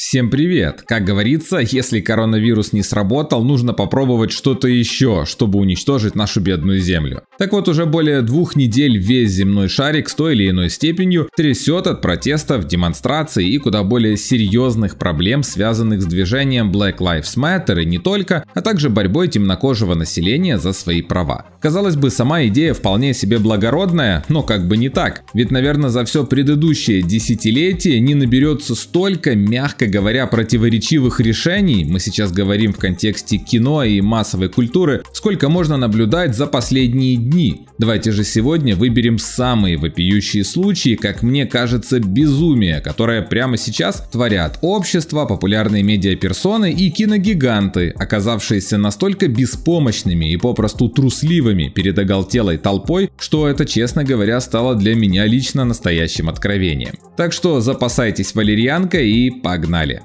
Всем привет! Как говорится, если коронавирус не сработал, нужно попробовать что-то еще, чтобы уничтожить нашу бедную Землю. Так вот, уже более двух недель весь земной шарик с той или иной степенью трясет от протестов, демонстраций и куда более серьезных проблем, связанных с движением Black Lives Matter и не только, а также борьбой темнокожего населения за свои права. Казалось бы, сама идея вполне себе благородная, но как бы не так. Ведь, наверное, за все предыдущее десятилетие не наберется столько мягко говоря противоречивых решений, мы сейчас говорим в контексте кино и массовой культуры, сколько можно наблюдать за последние дни. Давайте же сегодня выберем самые вопиющие случаи, как мне кажется, безумия, которое прямо сейчас творят общество, популярные медиаперсоны и киногиганты, оказавшиеся настолько беспомощными и попросту трусливыми перед оголтелой толпой, что это, честно говоря, стало для меня лично настоящим откровением. Так что запасайтесь валерьянкой и погнали! канале.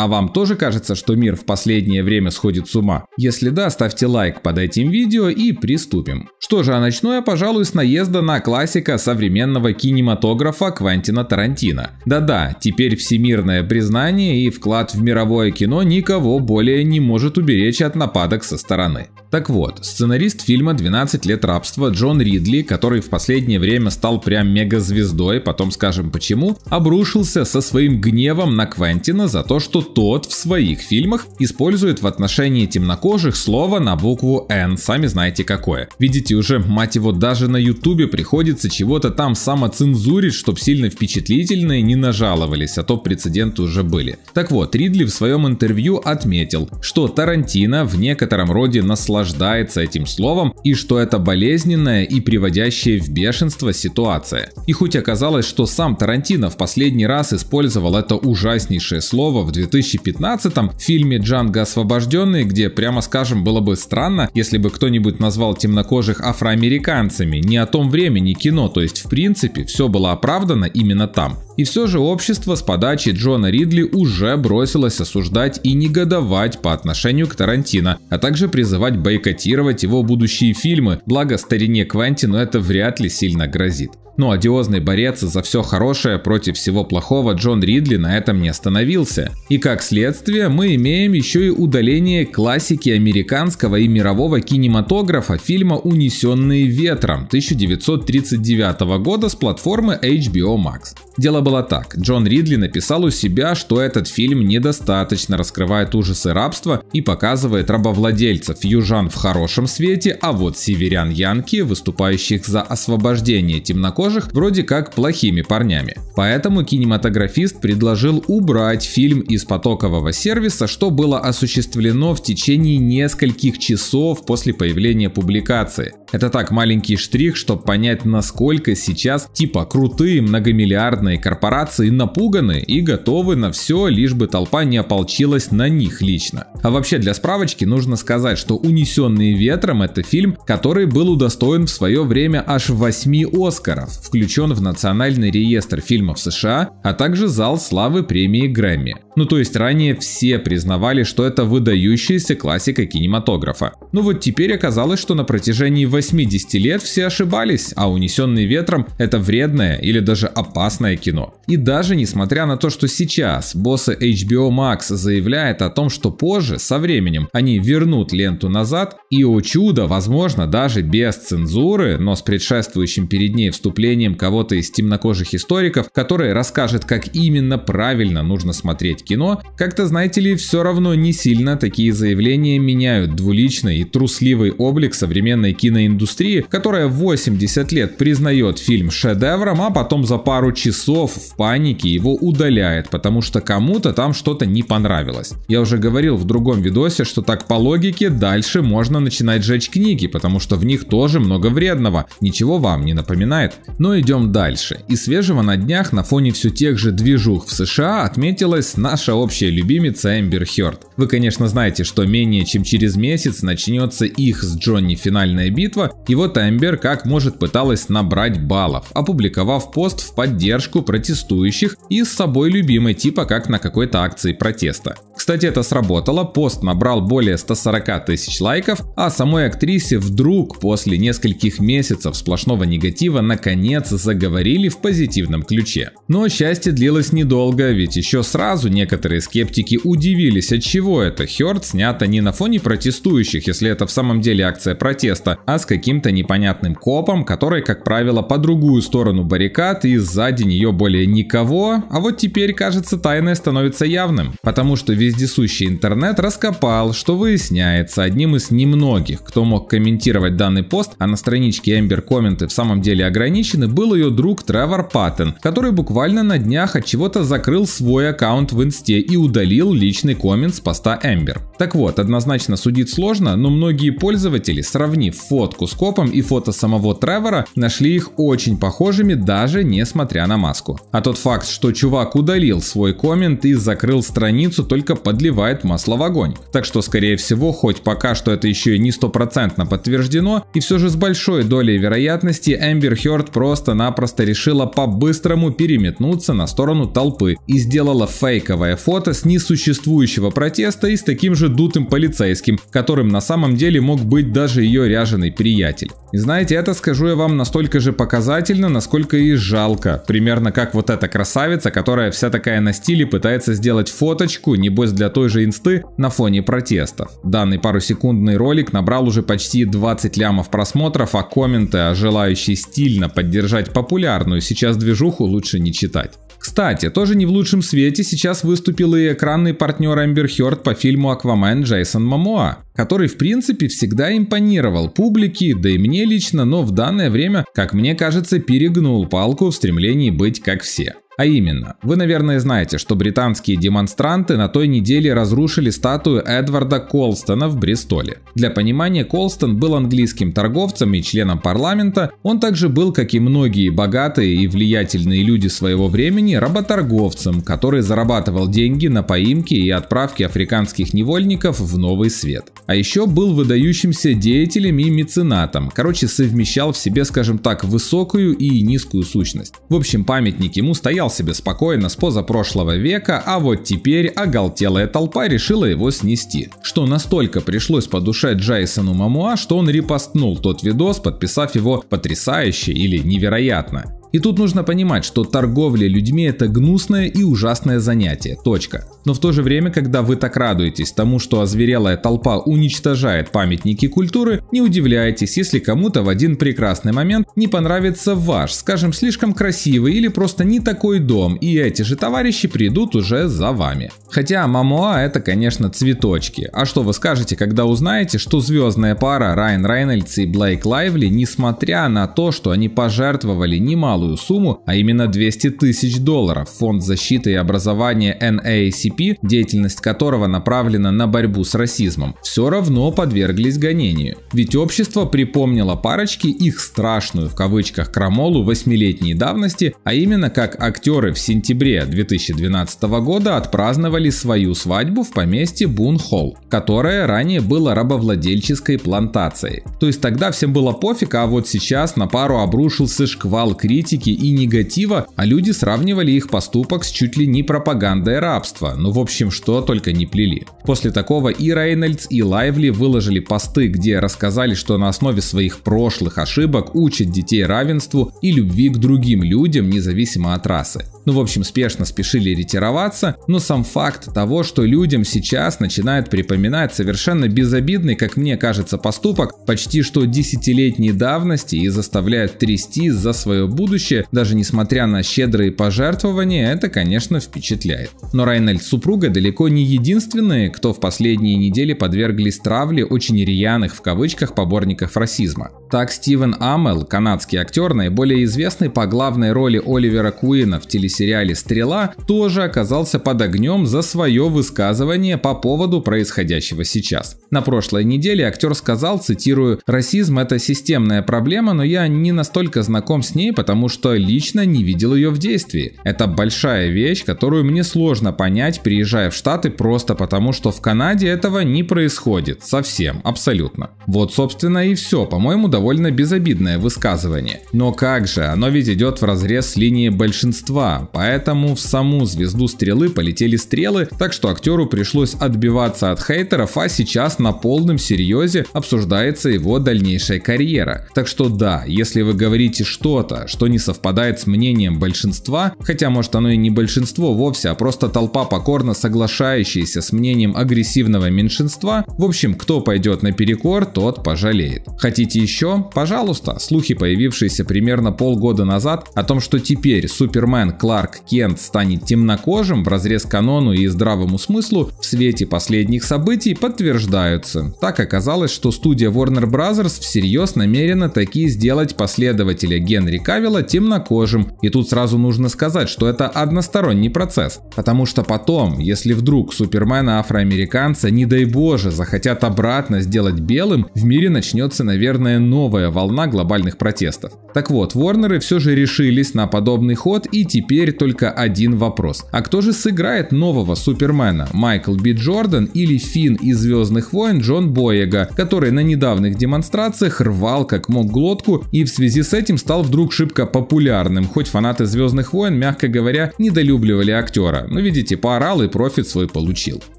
А вам тоже кажется, что мир в последнее время сходит с ума? Если да, ставьте лайк под этим видео и приступим. Что же, а начну я, пожалуй, с наезда на классика современного кинематографа Квентина Тарантино. Да-да, теперь всемирное признание и вклад в мировое кино никого более не может уберечь от нападок со стороны. Так вот, сценарист фильма «12 лет рабства» Джон Ридли, который в последнее время стал прям мегазвездой, потом скажем почему, обрушился со своим гневом на Квентина за то, что тот в своих фильмах использует в отношении темнокожих слово на букву «Н», сами знаете какое. Видите уже, мать его, даже на ютубе приходится чего-то там самоцензурить, чтоб сильно впечатлительные не нажаловались, а то прецеденты уже были. Так вот, Ридли в своем интервью отметил, что Тарантино в некотором роде наслаждается этим словом и что это болезненная и приводящая в бешенство ситуация. И хоть оказалось, что сам Тарантино в последний раз использовал это ужаснейшее слово в 2000 2015-м в фильме «Джанго освобожденный», где, прямо скажем, было бы странно, если бы кто-нибудь назвал темнокожих афроамериканцами. Не о том времени кино, то есть в принципе все было оправдано именно там. И все же общество с подачи Джона Ридли уже бросилось осуждать и негодовать по отношению к Тарантино, а также призывать бойкотировать его будущие фильмы, благо старине Квантину это вряд ли сильно грозит. Но ну, одиозный борец за все хорошее против всего плохого Джон Ридли на этом не остановился. И как следствие, мы имеем еще и удаление классики американского и мирового кинематографа фильма «Унесенные ветром» 1939 года с платформы HBO Max. Дело было так. Джон Ридли написал у себя, что этот фильм недостаточно раскрывает ужасы рабства и показывает рабовладельцев южан в хорошем свете, а вот северян Янки, выступающих за освобождение темнокожих, темнокожих вроде как плохими парнями. Поэтому кинематографист предложил убрать фильм из потокового сервиса, что было осуществлено в течение нескольких часов после появления публикации. Это так маленький штрих, чтобы понять, насколько сейчас типа крутые многомиллиардные корпорации напуганы и готовы на все, лишь бы толпа не ополчилась на них лично. А вообще для справочки нужно сказать, что «Унесенные ветром» — это фильм, который был удостоен в свое время аж 8 Оскаров, включен в национальный реестр фильмов фильмов США, а также зал славы премии Грэмми. Ну то есть ранее все признавали, что это выдающаяся классика кинематографа. Ну вот теперь оказалось, что на протяжении 80 лет все ошибались, а «Унесенный ветром» — это вредное или даже опасное кино. И даже несмотря на то, что сейчас боссы HBO Max заявляют о том, что позже, со временем, они вернут ленту назад, и, о чудо, возможно, даже без цензуры, но с предшествующим перед ней вступлением кого-то из темнокожих историков, который расскажет, как именно правильно нужно смотреть кино, как-то, знаете ли, все равно не сильно такие заявления меняют двуличный и трусливый облик современной киноиндустрии, которая 80 лет признает фильм шедевром, а потом за пару часов в панике его удаляет, потому что кому-то там что-то не понравилось. Я уже говорил в другом видосе, что так по логике дальше можно начинать жечь книги, потому что в них тоже много вредного, ничего вам не напоминает. Но идем дальше. И свежего на днях на фоне все тех же движух в США отметилась наша наша общая любимица Эмбер Хёрд. Вы, конечно, знаете, что менее чем через месяц начнется их с Джонни финальная битва, и вот Эмбер как может пыталась набрать баллов, опубликовав пост в поддержку протестующих и с собой любимой типа как на какой-то акции протеста. Кстати, это сработало, пост набрал более 140 тысяч лайков, а самой актрисе вдруг после нескольких месяцев сплошного негатива наконец заговорили в позитивном ключе. Но счастье длилось недолго, ведь еще сразу некоторые скептики удивились, от чего это Хёрд снято не на фоне протестующих, если это в самом деле акция протеста, а с каким-то непонятным копом, который, как правило, по другую сторону баррикад и сзади нее более никого, а вот теперь, кажется, тайное становится явным, потому что везде вездесущий интернет раскопал, что выясняется одним из немногих, кто мог комментировать данный пост, а на страничке Эмбер комменты в самом деле ограничены, был ее друг Тревор Паттен, который буквально на днях от чего-то закрыл свой аккаунт в инсте и удалил личный коммент с поста Эмбер. Так вот, однозначно судить сложно, но многие пользователи, сравнив фотку с копом и фото самого Тревора, нашли их очень похожими, даже несмотря на маску. А тот факт, что чувак удалил свой коммент и закрыл страницу, только подливает масло в огонь. Так что, скорее всего, хоть пока что это еще и не стопроцентно подтверждено, и все же с большой долей вероятности Эмбер Хёрд просто-напросто решила по-быстрому переметнуться на сторону толпы и сделала фейковое фото с несуществующего протеста и с таким же же дутым полицейским, которым на самом деле мог быть даже ее ряженый приятель. И знаете, это скажу я вам настолько же показательно, насколько и жалко. Примерно как вот эта красавица, которая вся такая на стиле пытается сделать фоточку, небось для той же инсты, на фоне протестов. Данный парусекундный ролик набрал уже почти 20 лямов просмотров, а комменты о а желающей стильно поддержать популярную сейчас движуху лучше не читать. Кстати, тоже не в лучшем свете сейчас выступил и экранный партнер Эмбер Хёрд по фильму «Аквамен» Джейсон Мамоа, который в принципе всегда импонировал публике, да и мне лично, но в данное время, как мне кажется, перегнул палку в стремлении быть как все. А именно, вы, наверное, знаете, что британские демонстранты на той неделе разрушили статую Эдварда Колстона в Бристоле. Для понимания, Колстон был английским торговцем и членом парламента, он также был, как и многие богатые и влиятельные люди своего времени, работорговцем, который зарабатывал деньги на поимке и отправке африканских невольников в новый свет. А еще был выдающимся деятелем и меценатом, короче, совмещал в себе, скажем так, высокую и низкую сущность. В общем, памятник ему стоял лежал себе спокойно с позапрошлого века, а вот теперь оголтелая толпа решила его снести. Что настолько пришлось по душе Джейсону Мамуа, что он репостнул тот видос, подписав его «потрясающе» или «невероятно». И тут нужно понимать, что торговля людьми это гнусное и ужасное занятие. Точка. Но в то же время, когда вы так радуетесь тому, что озверелая толпа уничтожает памятники культуры, не удивляйтесь, если кому-то в один прекрасный момент не понравится ваш, скажем, слишком красивый или просто не такой дом, и эти же товарищи придут уже за вами. Хотя Мамоа это, конечно, цветочки. А что вы скажете, когда узнаете, что звездная пара Райан Рейнольдс и Блейк Лайвли, несмотря на то, что они пожертвовали немало немалую сумму, а именно 200 тысяч долларов, фонд защиты и образования NAACP, а деятельность которого направлена на борьбу с расизмом, все равно подверглись гонению. Ведь общество припомнило парочке их страшную в кавычках крамолу восьмилетней давности, а именно как актеры в сентябре 2012 года отпраздновали свою свадьбу в поместье Бун-Холл, которое ранее было рабовладельческой плантацией. То есть тогда всем было пофиг, а вот сейчас на пару обрушился шквал критики критики и негатива, а люди сравнивали их поступок с чуть ли не пропагандой рабства, ну в общем что только не плели. После такого и Рейнольдс, и Лайвли выложили посты, где рассказали, что на основе своих прошлых ошибок учат детей равенству и любви к другим людям, независимо от расы. Ну в общем спешно спешили ретироваться, но сам факт того, что людям сейчас начинает припоминать совершенно безобидный, как мне кажется, поступок почти что десятилетней давности и заставляют трясти за свое будущее, будущее, даже несмотря на щедрые пожертвования, это, конечно, впечатляет. Но Райнольд супруга далеко не единственные, кто в последние недели подверглись травле очень рьяных в кавычках поборников расизма. Так, Стивен Амел, канадский актер, наиболее известный по главной роли Оливера Куина в телесериале «Стрела», тоже оказался под огнем за свое высказывание по поводу происходящего сейчас. На прошлой неделе актер сказал, цитирую, «Расизм – это системная проблема, но я не настолько знаком с ней, потому что лично не видел ее в действии. Это большая вещь, которую мне сложно понять, приезжая в Штаты просто потому, что в Канаде этого не происходит. Совсем, абсолютно». Вот, собственно, и все. По-моему, довольно безобидное высказывание. Но как же, оно ведь идет в разрез линии большинства, поэтому в саму звезду стрелы полетели стрелы, так что актеру пришлось отбиваться от хейтеров, а сейчас на полном серьезе обсуждается его дальнейшая карьера. Так что да, если вы говорите что-то, что не совпадает с мнением большинства, хотя может оно и не большинство вовсе, а просто толпа покорно соглашающаяся с мнением агрессивного меньшинства, в общем, кто пойдет на перекор, тот пожалеет. Хотите еще еще, пожалуйста, слухи, появившиеся примерно полгода назад о том, что теперь Супермен Кларк Кент станет темнокожим в разрез канону и здравому смыслу, в свете последних событий подтверждаются. Так оказалось, что студия Warner Bros. всерьез намерена такие сделать последователя Генри Кавилла темнокожим. И тут сразу нужно сказать, что это односторонний процесс. Потому что потом, если вдруг Супермена афроамериканца, не дай боже, захотят обратно сделать белым, в мире начнется, наверное, новый новая волна глобальных протестов. Так вот, Ворнеры все же решились на подобный ход и теперь только один вопрос. А кто же сыграет нового Супермена? Майкл Би Джордан или Финн из «Звездных войн» Джон Боега, который на недавних демонстрациях рвал как мог глотку и в связи с этим стал вдруг шибко популярным, хоть фанаты «Звездных войн», мягко говоря, недолюбливали актера. Но ну, видите, поорал и профит свой получил.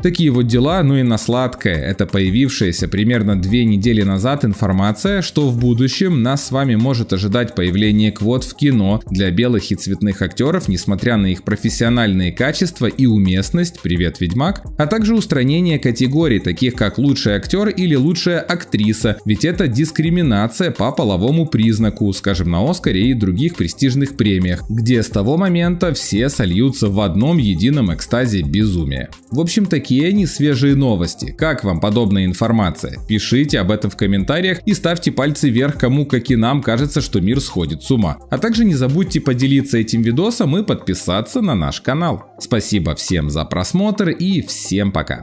Такие вот дела, ну и на сладкое. Это появившаяся примерно две недели назад информация, что в будущем нас с вами может ожидать появление квот в кино для белых и цветных актеров, несмотря на их профессиональные качества и уместность, привет, Ведьмак, а также устранение категорий, таких как лучший актер или лучшая актриса, ведь это дискриминация по половому признаку, скажем, на Оскаре и других престижных премиях, где с того момента все сольются в одном едином экстазе безумия. В общем, такие они свежие новости. Как вам подобная информация? Пишите об этом в комментариях и ставьте пальцы пальцы вверх кому, как и нам кажется, что мир сходит с ума. А также не забудьте поделиться этим видосом и подписаться на наш канал. Спасибо всем за просмотр и всем пока.